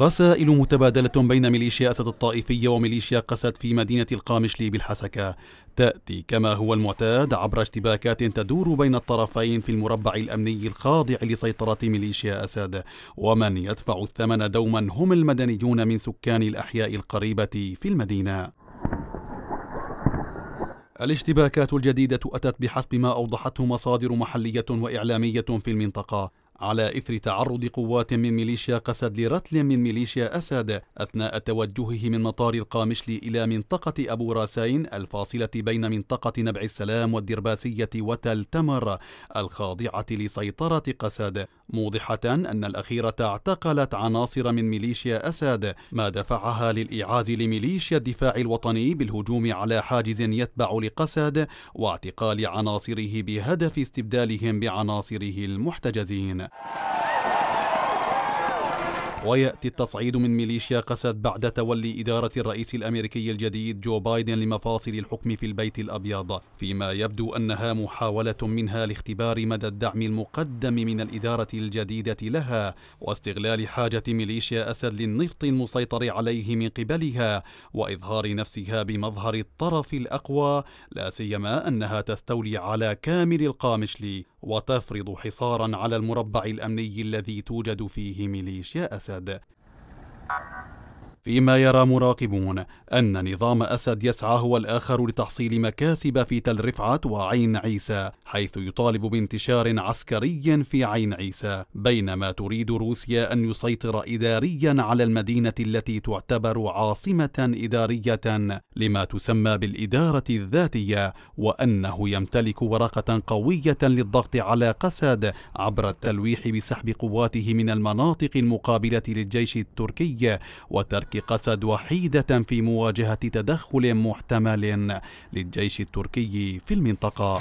رسائل متبادلة بين ميليشيا أسد الطائفية وميليشيا قسد في مدينة القامشلي بالحسكة تأتي كما هو المعتاد عبر اشتباكات تدور بين الطرفين في المربع الأمني الخاضع لسيطرة ميليشيا أسد ومن يدفع الثمن دوما هم المدنيون من سكان الأحياء القريبة في المدينة الاشتباكات الجديدة أتت بحسب ما أوضحته مصادر محلية وإعلامية في المنطقة على إثر تعرض قوات من ميليشيا قسد لرتل من ميليشيا أسد أثناء توجهه من مطار القامشلي إلى منطقة أبو راسين الفاصلة بين منطقة نبع السلام والدرباسية وتل تمر الخاضعة لسيطرة قسد موضحة أن الأخيرة اعتقلت عناصر من ميليشيا أسد ما دفعها للإيعاز لميليشيا الدفاع الوطني بالهجوم على حاجز يتبع لقسد واعتقال عناصره بهدف استبدالهم بعناصره المحتجزين ويأتي التصعيد من ميليشيا قسد بعد تولي إدارة الرئيس الأمريكي الجديد جو بايدن لمفاصل الحكم في البيت الأبيض فيما يبدو أنها محاولة منها لاختبار مدى الدعم المقدم من الإدارة الجديدة لها واستغلال حاجة ميليشيا أسد للنفط المسيطر عليه من قبلها وإظهار نفسها بمظهر الطرف الأقوى لا سيما أنها تستولي على كامل القامشلي وتفرض حصارا على المربع الأمني الذي توجد فيه ميليشيا أسد сада. فيما يرى مراقبون أن نظام أسد يسعى هو الآخر لتحصيل مكاسب في تل رفعت وعين عيسى حيث يطالب بانتشار عسكري في عين عيسى بينما تريد روسيا أن يسيطر إداريا على المدينة التي تعتبر عاصمة إدارية لما تسمى بالإدارة الذاتية وأنه يمتلك ورقة قوية للضغط على قسد عبر التلويح بسحب قواته من المناطق المقابلة للجيش التركي وترك ترك قسد وحيدة في مواجهة تدخل محتمل للجيش التركي في المنطقة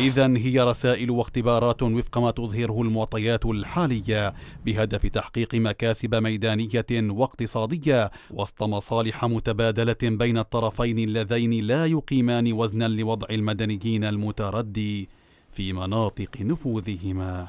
إذا هي رسائل واختبارات وفق ما تظهره المعطيات الحالية بهدف تحقيق مكاسب ميدانية واقتصادية وسط مصالح متبادلة بين الطرفين اللذين لا يقيمان وزنا لوضع المدنيين المتردي في مناطق نفوذهما.